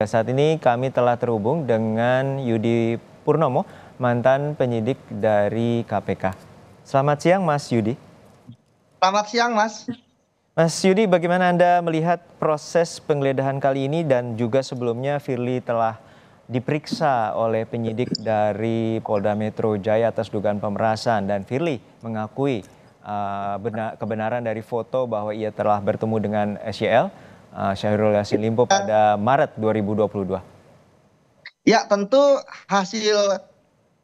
Saat ini kami telah terhubung dengan Yudi Purnomo, mantan penyidik dari KPK. Selamat siang Mas Yudi. Selamat siang Mas. Mas Yudi, bagaimana Anda melihat proses penggeledahan kali ini dan juga sebelumnya Firly telah diperiksa oleh penyidik dari Polda Metro Jaya atas dugaan pemerasan dan Firly mengakui uh, kebenaran dari foto bahwa ia telah bertemu dengan SYL Eh, Syahrul Yassin Limpo pada Maret 2022? Ya tentu hasil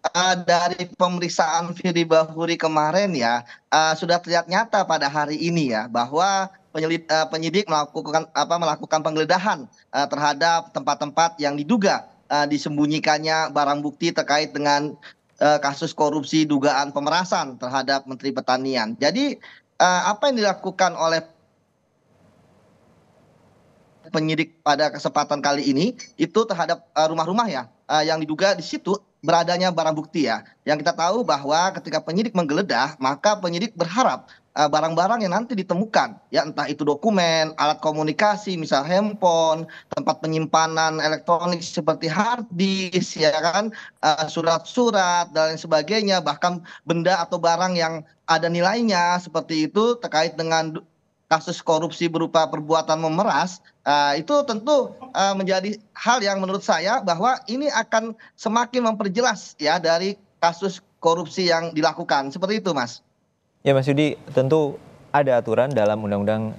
uh, dari pemeriksaan Firly Bahuri kemarin ya uh, sudah terlihat nyata pada hari ini ya bahwa penyelid, uh, penyidik melakukan apa melakukan penggeledahan uh, terhadap tempat-tempat yang diduga uh, disembunyikannya barang bukti terkait dengan uh, kasus korupsi dugaan pemerasan terhadap Menteri Pertanian. Jadi uh, apa yang dilakukan oleh penyidik pada kesempatan kali ini itu terhadap eh, rumah-rumah ya eh, yang diduga di situ beradanya barang bukti ya. Yang kita tahu bahwa ketika penyidik menggeledah, maka penyidik berharap eh, barang-barang yang nanti ditemukan ya entah itu dokumen, alat komunikasi, misal handphone, tempat penyimpanan elektronik seperti hard disk ya kan, surat-surat dan lain sebagainya, bahkan benda atau barang yang ada nilainya seperti itu terkait dengan kasus korupsi berupa perbuatan memeras eh, itu tentu eh, menjadi hal yang menurut saya bahwa ini akan semakin memperjelas ya dari kasus korupsi yang dilakukan seperti itu mas. Ya Mas Yudi tentu ada aturan dalam Undang-Undang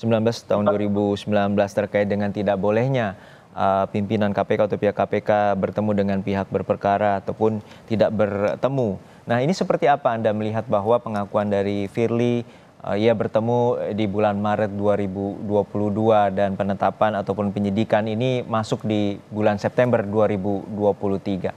19 tahun 2019 terkait dengan tidak bolehnya uh, pimpinan KPK atau pihak KPK bertemu dengan pihak berperkara ataupun tidak bertemu. Nah ini seperti apa Anda melihat bahwa pengakuan dari Firly Eh, ia bertemu di bulan Maret 2022 dan penetapan ataupun penyidikan ini masuk di bulan September 2023.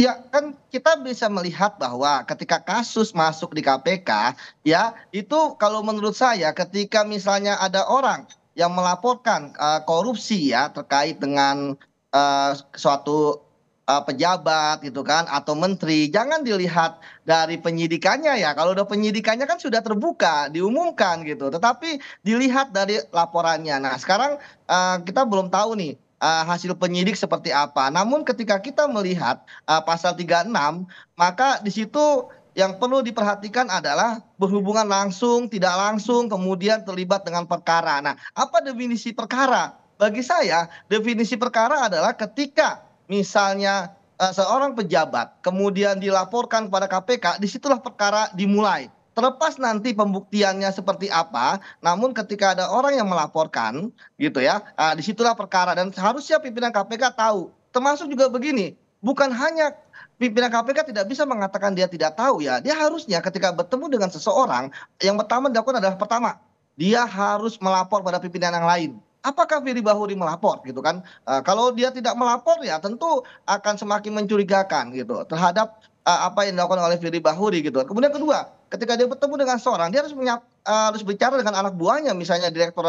Ya kan kita bisa melihat bahwa ketika kasus masuk di KPK ya itu kalau menurut saya ketika misalnya ada orang yang melaporkan uh, korupsi ya terkait dengan uh, suatu Eh, pejabat gitu kan atau menteri jangan dilihat dari penyidikannya ya kalau udah penyidikannya kan sudah terbuka diumumkan gitu tetapi dilihat dari laporannya nah sekarang uh, kita belum tahu nih uh, hasil penyidik seperti apa namun ketika kita melihat uh, pasal 36 maka di situ yang perlu diperhatikan adalah berhubungan langsung tidak langsung kemudian terlibat dengan perkara nah apa definisi perkara bagi saya definisi perkara adalah ketika misalnya eh, seorang pejabat kemudian dilaporkan kepada kpk disitulah perkara dimulai terlepas nanti pembuktiannya seperti apa namun ketika ada orang yang melaporkan gitu ya eh, disitulah perkara dan seharusnya pimpinan kpk tahu termasuk juga begini bukan hanya pimpinan KPK tidak bisa mengatakan dia tidak tahu ya. Dia harusnya ketika bertemu dengan seseorang, yang pertama dilakukan adalah pertama, dia harus melapor pada pimpinan yang lain apakah firly bahuri melapor gitu kan eh, kalau dia tidak melapor ya tentu akan semakin mencurigakan gitu terhadap eh, apa yang dilakukan oleh firly bahuri gitu kemudian kedua ketika dia bertemu dengan seorang dia harus menyap, eh, harus bicara dengan anak buahnya misalnya direktur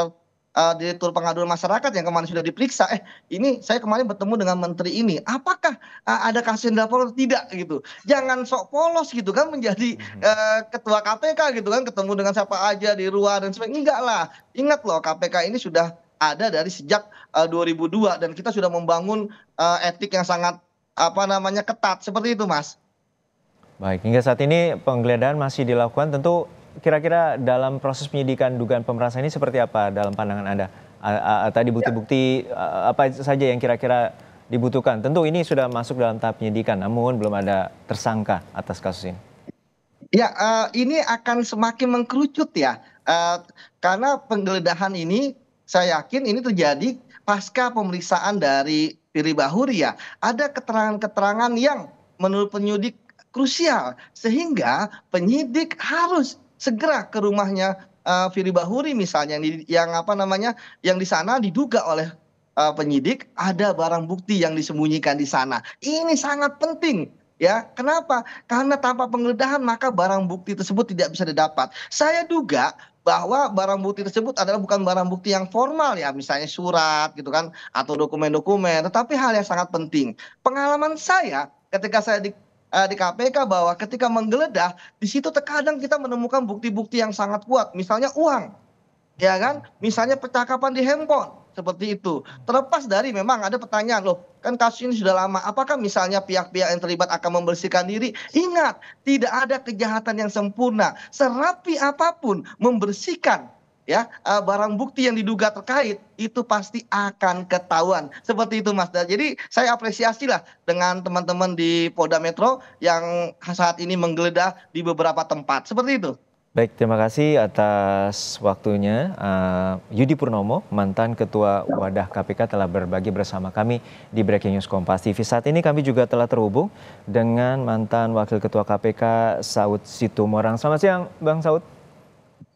uh, direktur pengaduan masyarakat yang kemarin sudah diperiksa eh ini saya kemarin bertemu dengan menteri ini apakah uh, ada kasus yang atau tidak gitu jangan sok polos gitu kan menjadi uh, ketua KPK gitu kan ketemu dengan siapa aja di luar dan sebagainya enggak lah ingat loh KPK ini sudah ada dari sejak 2002 eh, dan kita sudah membangun eh, etik yang sangat apa namanya ketat seperti itu mas. Baik, hingga saat ini penggeledahan masih dilakukan. Tentu kira-kira dalam proses penyidikan dugaan pemerasan ini seperti apa dalam pandangan Anda? A -a Tadi bukti-bukti apa saja yang kira-kira dibutuhkan? Tentu ini sudah masuk dalam tahap penyidikan, namun belum ada tersangka atas kasus ini. Ya, uh, ini akan semakin mengkerucut ya. Uh, karena penggeledahan ini saya yakin ini terjadi pasca pemeriksaan dari Firly Bahuri ya. Ada keterangan-keterangan yang menurut penyidik krusial sehingga penyidik harus segera ke rumahnya uh, Firly Bahuri misalnya yang, di, yang apa namanya yang di sana diduga oleh uh, penyidik ada barang bukti yang disembunyikan di sana. Ini sangat penting Ya, kenapa? Karena tanpa penggeledahan maka barang bukti tersebut tidak bisa didapat. Saya duga bahwa barang bukti tersebut adalah bukan barang bukti yang formal ya, misalnya surat gitu kan atau dokumen-dokumen, tetapi hal yang sangat penting. Pengalaman saya ketika saya di eh, di KPK bahwa ketika menggeledah di situ terkadang kita menemukan bukti-bukti yang sangat kuat, misalnya uang. Ya kan? Misalnya percakapan di handphone seperti itu. Terlepas dari memang ada pertanyaan loh, kan kasus ini sudah lama. Apakah misalnya pihak-pihak yang terlibat akan membersihkan diri? Ingat, tidak ada kejahatan yang sempurna. Serapi apapun membersihkan ya eh, barang bukti yang diduga terkait itu pasti akan ketahuan seperti itu Mas. Jadi saya apresiasi lah dengan teman-teman di Polda Metro yang saat ini menggeledah di beberapa tempat seperti itu. Baik, terima kasih atas waktunya. Uh, Yudi Purnomo, mantan Ketua Wadah KPK telah berbagi bersama kami di Breaking News Kompas TV. Saat ini kami juga telah terhubung dengan mantan Wakil Ketua KPK Saud Situmorang. Selamat siang, Bang Saud.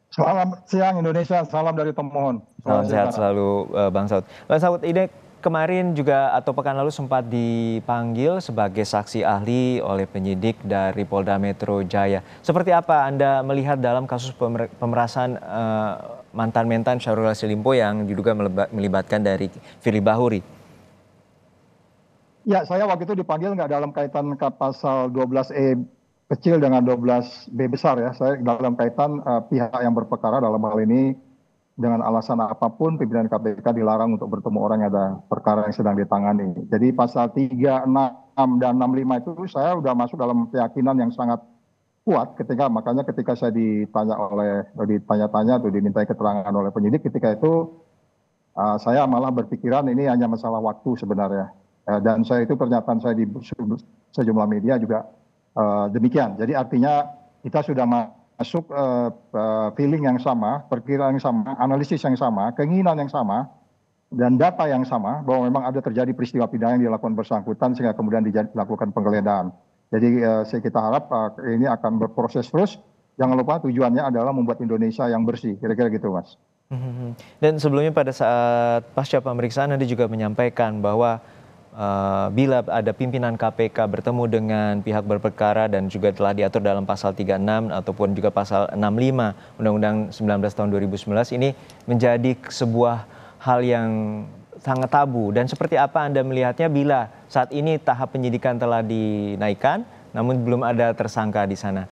Selamat siang Indonesia, salam dari Tomohon. Selamat, salam sehat selalu, eh, Bang Saud. Bang Saud, ini kemarin juga atau pekan lalu sempat dipanggil sebagai saksi ahli oleh penyidik dari Polda Metro Jaya. Seperti apa Anda melihat dalam kasus pemerasan uh, mantan mentan Syahrul Yassin Limpo yang diduga melibatkan dari Firly Bahuri? Ya, saya waktu itu dipanggil nggak dalam kaitan ke pasal 12E kecil dengan 12B besar ya. Saya dalam kaitan uh, pihak yang berperkara dalam hal ini dengan alasan apapun pimpinan KPK dilarang untuk bertemu orang yang ada perkara yang sedang ditangani. Jadi pasal 3, 6, dan 65 itu saya sudah masuk dalam keyakinan yang sangat kuat ketika makanya ketika saya ditanya oleh ditanya-tanya atau dimintai keterangan oleh penyidik ketika itu uh, saya malah berpikiran ini hanya masalah waktu sebenarnya uh, dan saya itu pernyataan saya di sejumlah media juga uh, demikian jadi artinya kita sudah masuk eh, eh, feeling yang sama, perkiraan yang sama, analisis yang sama, keinginan yang sama, dan data yang sama bahwa memang ada terjadi peristiwa pidana yang dilakukan bersangkutan sehingga kemudian dilakukan penggeledahan. Jadi uh, kita harap uh, ini akan berproses terus. Jangan lupa tujuannya adalah membuat Indonesia yang bersih, kira-kira gitu mas. Mhm, mhm. Dan sebelumnya pada saat pasca pemeriksaan Anda juga menyampaikan bahwa uh, bila ada pimpinan KPK bertemu dengan pihak berperkara dan juga telah diatur dalam pasal 36 ataupun juga pasal 65 Undang-Undang 19 tahun 2019 ini menjadi sebuah hal yang sangat tabu dan seperti apa Anda melihatnya bila saat ini tahap penyidikan telah dinaikkan namun belum ada tersangka di sana.